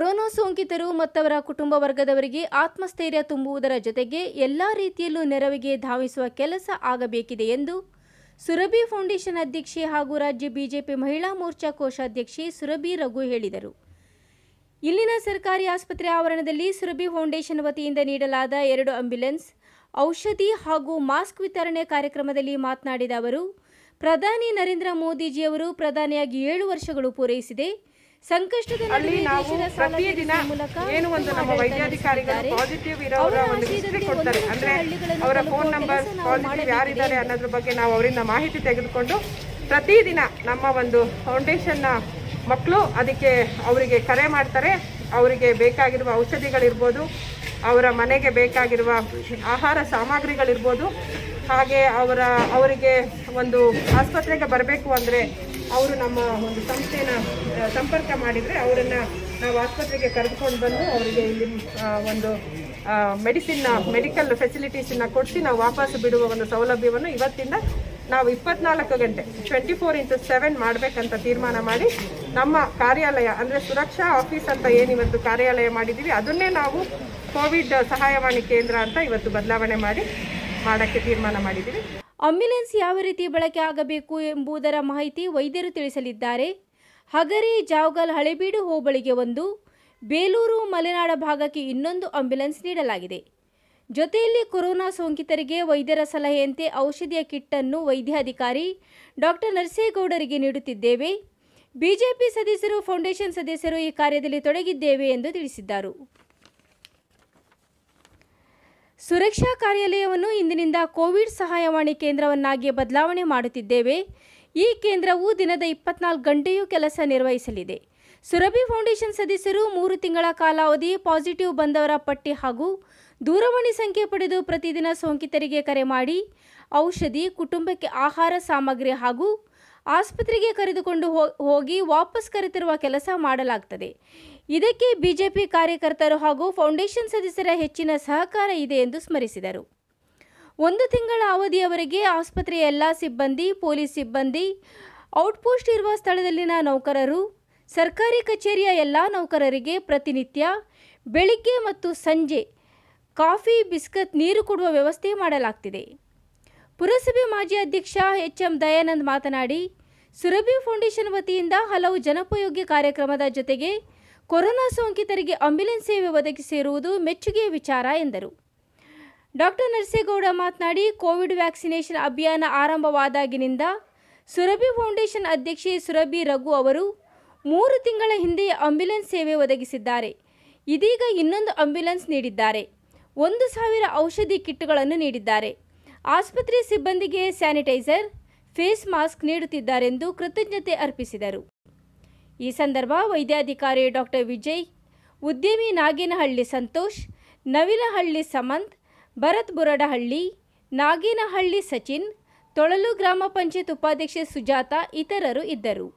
corona ಸೋಂಕಿತರು ಮತ್ತವರ ಕುಟುಂಬ ವರ್ಗದವರಿಗೆ ಆತ್ಮಸ್ಥೈರ್ಯ ತುಂಬುವುದರ ಜೊತೆಗೆ ಎಲ್ಲ ರೀತಿಯಲ್ಲೂ ನೆರವಿಗೆ ಧಾವಿಸುವ ಕೆಲಸ ಆಗಬೇಕಿದೆ ಎಂದು ಸುರಭಿ ಫೌಂಡೇಶನ್ ಅಧ್ಯಕ್ಷೆ ಹಾಗೂ ರಾಜ್ಯ ಬಿಜೆಪಿ ಮಹಿಳಾ ಮೋರ್ಚಾ ಕೋಶಾಧ್ಯಕ್ಷೆ ಸುರಭಿ ರಘು ಹೇಳಿದರು ಇಲ್ಲಿನ ಸರ್ಕಾರಿ ಆಸ್ಪತ್ರೆ ಆವರಣದಲ್ಲಿ ಸುರಭಿ ಫೌಂಡೇಶನ್ ವತಿಯಿಂದ ನೀಡಲಾದ ಎರಡು ಆಂಬ್ಯುಲೆನ್ಸ್ ಔಷಧಿ ಹಾಗೂ ಮಾಸ್ಕ್ ವಿತರಣೆ ಕಾರ್ಯಕ್ರಮದಲ್ಲಿ ಮಾತನಾಡಿದ ಅವರು ಪ್ರಧಾನಿ ನರೇಂದ್ರ ಮೋದಿಜಿಯವರು ಪ್ರಧಾನಿಯಾಗಿ ಏಳು ವರ್ಷಗಳು ಪೂರೈಸಿದೆ ಅಲ್ಲಿ ನಾವು ದಿನ ಏನು ಒಂದು ನಮ್ಮ ವೈದ್ಯಾಧಿಕಾರಿಗಳು ಪಾಸಿಟಿವ್ ಇರೋರ ಒಂದು ಹಿಸ್ಟ್ರಿ ಕೊಡ್ತಾರೆ ಅಂದರೆ ಅವರ ಫೋನ್ ನಂಬರ್ ಪಾಸಿಟಿವ್ ಯಾರಿದ್ದಾರೆ ಅನ್ನೋದ್ರ ಬಗ್ಗೆ ನಾವು ಅವರಿಂದ ಮಾಹಿತಿ ತೆಗೆದುಕೊಂಡು ಪ್ರತಿದಿನ ನಮ್ಮ ಒಂದು ಫೌಂಡೇಶನ್ನ ಮಕ್ಕಳು ಅದಕ್ಕೆ ಅವರಿಗೆ ಕರೆ ಮಾಡ್ತಾರೆ ಅವರಿಗೆ ಬೇಕಾಗಿರುವ ಔಷಧಿಗಳಿರ್ಬೋದು ಅವರ ಮನೆಗೆ ಬೇಕಾಗಿರುವ ಆಹಾರ ಸಾಮಗ್ರಿಗಳಿರ್ಬೋದು ಹಾಗೆ ಅವರ ಅವರಿಗೆ ಒಂದು ಆಸ್ಪತ್ರೆಗೆ ಬರಬೇಕು ಅಂದರೆ ಅವರು ನಮ್ಮ ಒಂದು ಸಂಸ್ಥೆನ ಸಂಪರ್ಕ ಮಾಡಿದರೆ ಅವರನ್ನು ನಾವು ಆಸ್ಪತ್ರೆಗೆ ಕರೆದುಕೊಂಡು ಬಂದು ಅವರಿಗೆ ಇಲ್ಲಿ ಒಂದು ಮೆಡಿಸಿನ್ನ ಮೆಡಿಕಲ್ ಫೆಸಿಲಿಟೀಸನ್ನು ಕೊಡಿಸಿ ನಾವು ವಾಪಸ್ ಬಿಡುವ ಒಂದು ಸೌಲಭ್ಯವನ್ನು ಇವತ್ತಿಂದ ನಾವು ಇಪ್ಪತ್ನಾಲ್ಕು ಗಂಟೆ ಟ್ವೆಂಟಿ ಫೋರ್ ಇಂಟು ಸೆವೆನ್ ಮಾಡಬೇಕಂತ ತೀರ್ಮಾನ ಮಾಡಿ ನಮ್ಮ ಕಾರ್ಯಾಲಯ ಅಂದರೆ ಸುರಕ್ಷಾ ಆಫೀಸ್ ಅಂತ ಏನು ಇವತ್ತು ಕಾರ್ಯಾಲಯ ಮಾಡಿದ್ದೀವಿ ಅದನ್ನೇ ನಾವು ಕೋವಿಡ್ ಸಹಾಯವಾಣಿ ಕೇಂದ್ರ ಅಂತ ಇವತ್ತು ಬದಲಾವಣೆ ಮಾಡಿ ಮಾಡೋಕ್ಕೆ ತೀರ್ಮಾನ ಮಾಡಿದ್ದೀವಿ ಆಂಬ್ಯುಲೆನ್ಸ್ ಯಾವ ರೀತಿ ಬಳಕೆ ಆಗಬೇಕು ಎಂಬುದರ ಮಾಹಿತಿ ವೈದ್ಯರು ತಿಳಿಸಲಿದ್ದಾರೆ ಹಗರಿ ಜಾವಗಲ್ ಹಳೆಬೀಡು ಹೋಬಳಿಗೆ ಒಂದು ಬೇಲೂರು ಮಲೆನಾಡ ಭಾಗಕ್ಕೆ ಇನ್ನೊಂದು ಆಂಬ್ಯುಲೆನ್ಸ್ ನೀಡಲಾಗಿದೆ ಜೊತೆಯಲ್ಲಿ ಕೊರೋನಾ ಸೋಂಕಿತರಿಗೆ ವೈದ್ಯರ ಸಲಹೆಯಂತೆ ಔಷಧಿಯ ಕಿಟ್ಟನ್ನು ವೈದ್ಯಾಧಿಕಾರಿ ಡಾಕ್ಟರ್ ನರಸೇಗೌಡರಿಗೆ ನೀಡುತ್ತಿದ್ದೇವೆ ಬಿಜೆಪಿ ಸದಸ್ಯರು ಫೌಂಡೇಶನ್ ಸದಸ್ಯರು ಈ ಕಾರ್ಯದಲ್ಲಿ ತೊಡಗಿದ್ದೇವೆ ಎಂದು ತಿಳಿಸಿದ್ದರು ಸುರಕ್ಷಾ ಕಾರ್ಯಾಲಯವನ್ನು ಇಂದಿನಿಂದ ಕೋವಿಡ್ ಸಹಾಯವಾಣಿ ಕೇಂದ್ರವನ್ನಾಗಿ ಬದಲಾವಣೆ ಮಾಡುತ್ತಿದ್ದೇವೆ ಈ ಕೇಂದ್ರವು ದಿನದ ಇಪ್ಪತ್ನಾಲ್ಕು ಗಂಟೆಯೂ ಕೆಲಸ ನಿರ್ವಹಿಸಲಿದೆ ಸುರಭಿ ಫೌಂಡೇಶನ್ ಸದಸ್ಯರು ಮೂರು ತಿಂಗಳ ಕಾಲಾವಧಿ ಪಾಸಿಟಿವ್ ಬಂದವರ ಪಟ್ಟಿ ಹಾಗೂ ದೂರವಾಣಿ ಸಂಖ್ಯೆ ಪಡೆದು ಪ್ರತಿದಿನ ಸೋಂಕಿತರಿಗೆ ಕರೆ ಮಾಡಿ ಔಷಧಿ ಕುಟುಂಬಕ್ಕೆ ಆಹಾರ ಸಾಮಗ್ರಿ ಹಾಗೂ ಆಸ್ಪತ್ರೆಗೆ ಕರೆದುಕೊಂಡು ಹೋಗಿ ವಾಪಸ್ ಕರೆತಿರುವ ಕೆಲಸ ಮಾಡಲಾಗ್ತದೆ ಇದಕ್ಕೆ ಬಿಜೆಪಿ ಕಾರ್ಯಕರ್ತರು ಹಾಗೂ ಫೌಂಡೇಶನ್ ಸದಸ್ಯರ ಹೆಚ್ಚಿನ ಸಹಕಾರ ಇದೆ ಎಂದು ಸ್ಮರಿಸಿದರು ಒಂದು ತಿಂಗಳ ಅವಧಿಯವರೆಗೆ ಆಸ್ಪತ್ರೆಯ ಎಲ್ಲ ಸಿಬ್ಬಂದಿ ಪೊಲೀಸ್ ಸಿಬ್ಬಂದಿ ಔಟ್ಪೋಸ್ಟ್ ಇರುವ ಸ್ಥಳದಲ್ಲಿನ ನೌಕರರು ಸರ್ಕಾರಿ ಕಚೇರಿಯ ಎಲ್ಲ ನೌಕರರಿಗೆ ಪ್ರತಿನಿತ್ಯ ಬೆಳಿಗ್ಗೆ ಮತ್ತು ಸಂಜೆ ಕಾಫಿ ಬಿಸ್ಕತ್ ನೀರು ಕೊಡುವ ವ್ಯವಸ್ಥೆ ಮಾಡಲಾಗ್ತಿದೆ ಪುರಸಭೆ ಮಾಜಿ ಅಧ್ಯಕ್ಷ ಎಚ್ ಎಂ ದಯಾನಂದ್ ಮಾತನಾಡಿ ಸುರಭಿ ಫೌಂಡೇಶನ್ ವತಿಯಿಂದ ಹಲವು ಜನೋಪಯೋಗಿ ಕಾರ್ಯಕ್ರಮದ ಜೊತೆಗೆ ಕೊರೋನಾ ಸೋಂಕಿತರಿಗೆ ಆಂಬ್ಯುಲೆನ್ಸ್ ಸೇವೆ ಒದಗಿಸಿರುವುದು ಮೆಚ್ಚುಗೆಯ ವಿಚಾರ ಎಂದರು ಡಾಕ್ಟರ್ ನರಸೇಗೌಡ ಮಾತನಾಡಿ ಕೋವಿಡ್ ವ್ಯಾಕ್ಸಿನೇಷನ್ ಅಭಿಯಾನ ಆರಂಭವಾದಾಗಿನಿಂದ ಸುರಭಿ ಫೌಂಡೇಶನ್ ಅಧ್ಯಕ್ಷೆ ಸುರಭಿ ರಘು ಅವರು ಮೂರು ತಿಂಗಳ ಹಿಂದೆಯೇ ಆಂಬ್ಯುಲೆನ್ಸ್ ಸೇವೆ ಒದಗಿಸಿದ್ದಾರೆ ಇದೀಗ ಇನ್ನೊಂದು ಆಂಬ್ಯುಲೆನ್ಸ್ ನೀಡಿದ್ದಾರೆ ಒಂದು ಸಾವಿರ ಔಷಧಿ ಕಿಟ್ಗಳನ್ನು ನೀಡಿದ್ದಾರೆ ಆಸ್ಪತ್ರೆ ಸಿಬ್ಬಂದಿಗೆ ಸ್ಯಾನಿಟೈಸರ್ ಫೇಸ್ ಮಾಸ್ಕ್ ನೀಡುತ್ತಿದ್ದಾರೆಂದು ಕೃತಜ್ಞತೆ ಅರ್ಪಿಸಿದರು ಈ ಸಂದರ್ಭ ವೈದ್ಯಾಧಿಕಾರಿ ಡಾಕ್ಟರ್ ವಿಜಯ್ ಉದ್ಯಮಿ ನಾಗೇನಹಳ್ಳಿ ಸಂತೋಷ್ ನವಿಲಹಳ್ಳಿ ಸಮಂತ್ ಭರತ್ ಬುರಡಹಳ್ಳಿ ನಾಗೇನಹಳ್ಳಿ ಸಚಿನ್ ತೊಳಲು ಗ್ರಾಮ ಪಂಚಾಯತ್ ಉಪಾಧ್ಯಕ್ಷೆ ಸುಜಾತ ಇತರರು ಇದ್ದರು